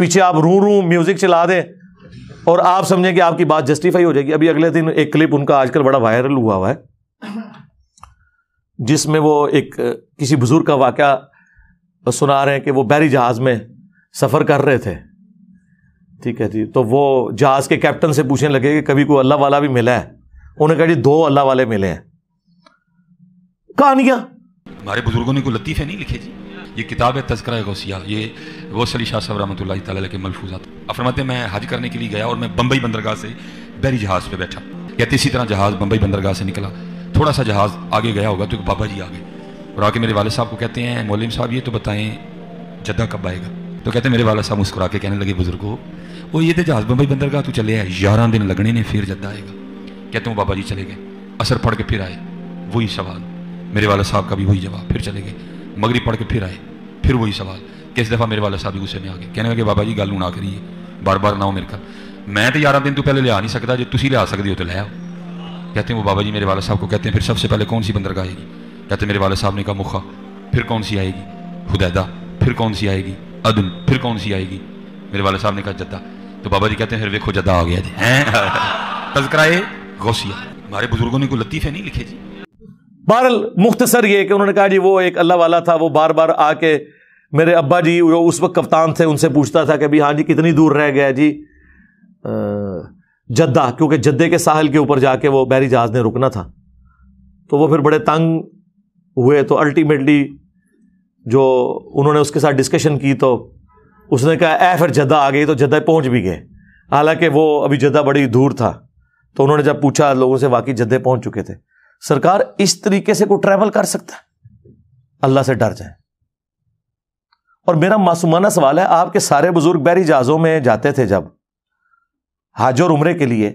पीछे आप रू रू म्यूजिक चला दें और आप समझें कि आपकी बात जस्टिफाई हो जाएगी अभी अगले दिन एक क्लिप उनका आजकल बड़ा वायरल हुआ हुआ है जिसमें वो एक किसी बुजुर्ग का वाक़ सुना रहे हैं कि वो बैरी जहाज़ में सफ़र कर रहे थे ठीक है जी तो वो जहाज़ के कैप्टन से पूछने लगे कि कभी कोई अल्लाह वाला भी मिला है उन्हें कहा जी दो अल्लाह वाले मिले हैं कहानियां हमारे बुजुर्गों ने कोई लतीफ़े नहीं लिखे जी ये किताब है तस्करा गौसिया ये गौसली शाह साहब रहमत तला के मलफूजात अफरमाते मैं हज करने के लिए गया और मैं बम्बई बंदरगाह से बहरी जहाज़ पर बैठा कहते इसी तरह जहाज़ बम्बई बंदरगाह से निकला थोड़ा सा जहाज़ आगे गया होगा तो एक बाबा जी आ गए और आके मेरे वाले साहब को कहते हैं मौलिम साहब ये तो बताएं जद्दा कब आएगा तो कहते हैं मेरे वाले साहब मुस्कुरा के कहने लगे बुजुर्गो वो ये तो जहाज़ बम्बई बंदरगाह तो चले आए ग्यारह दिन लगने ने फिर जद्दा आएगा कहते हूँ बाबा जी चले गए असर पढ़ के फिर आए वही सवाल मेरे वाले साहब का भी वही जवाब फिर चले गए मगरी पढ़ के फिर आए फिर वही सवाल किस दफ़ा मेरे वाले साहब गुस्से में आ गए कहने लगे बाबा जी गल ना करिए बार बार ना हो मेरे घर मैं तो यारह दिन तो पहले लिया नहीं सकता जो तुम लिया सकते हो तो लै कहते हैं वो बाबा जी मेरे वाले साहब को कहते हैं फिर सबसे पहले कौन सी बंदरगाह आएगी कहते मेरे वाले साहब ने कहा मुखा फिर कौन सी आएगी हुदैदा फिर कौन सी आएगी अदन फिर कौन सी आएगी मेरे वाले साहब ने कहा जद्दा तो बाबा जी कहते हैं फिर वेखो जद्दा आ गया जी हैं तस्कराए गौसिया हमारे बुजुर्गों ने कोई लतीफ़े नहीं लिखे जी बहरल मुख्तसर ये कि उन्होंने कहा जी वो एक अल्लाह वाला था वो बार बार आके मेरे अब्बा जी जो उस वक्त कप्तान थे उनसे पूछता था कि भाई हाँ जी कितनी दूर रह गया जी जद्दा क्योंकि जद्दे के साहल के ऊपर जाके वो बैरी जहाज़ ने रुकना था तो वो फिर बड़े तंग हुए तो अल्टीमेटली जो उन्होंने उसके साथ डिस्कशन की तो उसने कहा ऐ फिर जद्दा आ गई तो जद्दा पहुंच भी गए हालांकि वो अभी जद्दा बड़ी दूर था तो उन्होंने जब पूछा लोगों से वाकई जद्दे पहुंच चुके थे सरकार इस तरीके से कोई ट्रैवल कर सकता है अल्लाह से डर जाए और मेरा मासूमाना सवाल है आपके सारे बुजुर्ग बैरी जहाज़ों में जाते थे जब हाज और उम्रे के लिए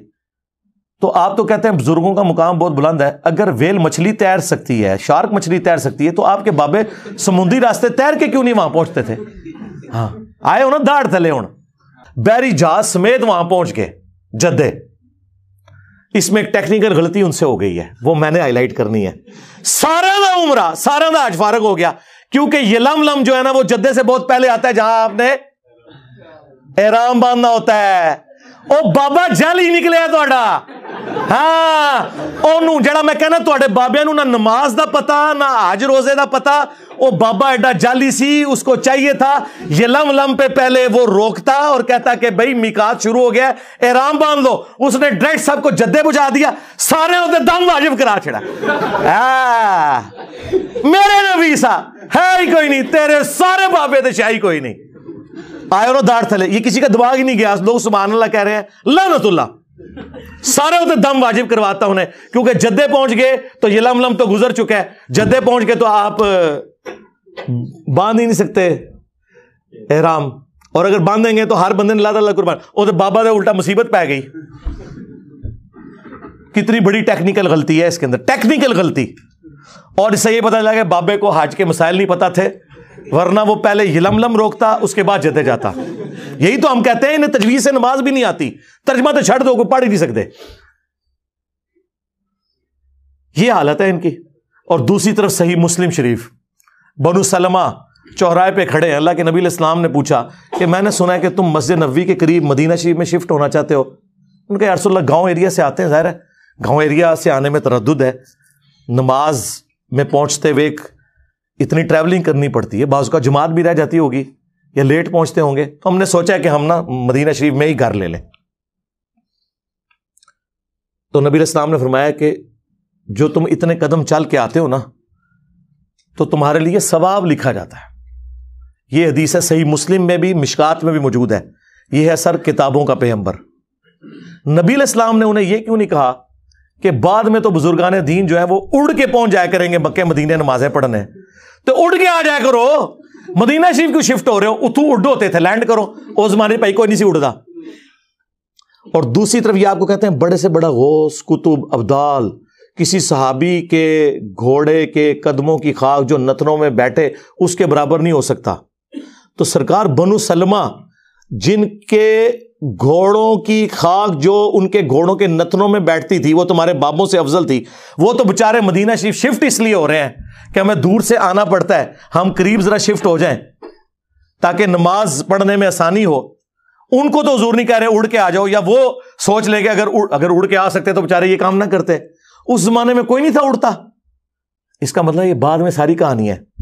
तो आप तो कहते हैं बुजुर्गों का मुकाम बहुत बुलंद है अगर वेल मछली तैर सकती है शार्क मछली तैर सकती है तो आपके बाबे समुद्री रास्ते तैर के क्यों नहीं वहां पहुंचते थे हाँ आए हो ना दाड़ थले हो बैरी जहाज समेत वहां पहुंच गए जद्दे इसमें एक टेक्निकल गलती उनसे हो गई है वो मैंने हाईलाइट करनी है सारा का उमरा सारा का आज फारग हो गया क्योंकि ये लम लम जो है ना वो जद्दे से बहुत पहले आता है जहां आपने एराम बांधना होता है ओ बाबा जल ही निकलिया थोड़ा हाँ ओनू मैं कहना थोड़े बाबे ना नमाज का पता ना आज रोजे का पता वो बाबा एडा जाली सी उसको चाहिए था ये लम लम पे पहले वो रोकता और कहता कि भाई मिकात शुरू हो गया एराम बांध लो उसने डायरेक्ट को जद्दे बुझा दिया सारे उसने दम वाजिब करा छिड़ा मेरे नबी सा है ही कोई नहीं तेरे सारे बाबे तो शाही कोई नहीं आयो ना दाड़ थले ये किसी का दिमाग ही नहीं गया लोग सुबहान अल्लाह कह रहे हैं लानतुल्ला सारे उसे दम वाजिब करवाता उन्हें क्योंकि जद्दे पहुंच गए तो ये लम लम तो गुजर चुका है जद्दे पहुंच गए तो आप बांध ही नहीं सकते एहराम और अगर बांधेंगे तो हर बंदे ने लादा ला कुर्बान और तो बाबा ने उल्टा मुसीबत पै गई कितनी बड़ी टेक्निकल गलती है इसके अंदर टेक्निकल गलती और इससे ये पता चला कि बाबे को हाज के मसाइल नहीं पता थे वरना वो पहले यलमलम रोकता उसके बाद जदे जाता यही तो हम कहते हैं इन्हें तजवीज से नमाज भी नहीं आती तर्जमा तो छड़ दो को पढ़ ही नहीं सकते ये हालत है इनकी और दूसरी तरफ सही मुस्लिम शरीफ बनु सलमा चौराहे पे खड़े हैं अल्लाह के नबी इस्लाम ने पूछा कि मैंने सुना है कि तुम मस्जिद नबी के करीब मदीना शरीफ में शिफ्ट होना चाहते हो उनके यारसोल्ला गाँव एरिया से आते हैं ज़ाहिर है गाँव एरिया से आने में तरद है नमाज में पहुँचते हुए इतनी ट्रैवलिंग करनी पड़ती है बाज़ का जुमात भी रह जाती होगी या लेट पहुँचते होंगे तो हमने सोचा कि हम ना मदीना शरीफ में ही घर ले लें तो नबी इस्लाम ने फरमाया कि जो तुम इतने कदम चल के आते हो ना तो तुम्हारे लिए सवाब लिखा जाता है यह हदीस है सही मुस्लिम में भी मिशकात में भी मौजूद है यह है सर किताबों का पैगम्बर नबील इस्लाम ने उन्हें यह क्यों नहीं कहा कि बाद में तो बुजुर्गान दीन जो है वो उड़ के पहुंच जाया करेंगे मक्के मदीने नमाजें पढ़ने तो उड़ के आ जाया करो मदीना शरीफ क्यों शिफ्ट हो रहे हो उतू उड़ होते थे लैंड करो उस जमाने भाई कोई नहीं सी उड़ता और दूसरी तरफ ये आपको कहते हैं बड़े से बड़ा गौस कुतुब अब्दाल किसी सहाबी के घोड़े के कदमों की खाक जो नथनों में बैठे उसके बराबर नहीं हो सकता तो सरकार बनु सलमा जिनके घोड़ों की खाक जो उनके घोड़ों के नथनों में बैठती थी वो तुम्हारे बाबों से अफजल थी वो तो बेचारे मदीना शरीफ शिफ्ट इसलिए हो रहे हैं कि हमें दूर से आना पड़ता है हम करीब जरा शिफ्ट हो जाएं ताकि नमाज पढ़ने में आसानी हो उनको तो जोर नहीं कह रहे उड़ के आ जाओ या वो सोच ले अगर उड़, अगर उड़ के आ सकते तो बेचारे ये काम ना करते उस जमाने में कोई नहीं था उड़ता इसका मतलब ये बाद में सारी कहानी है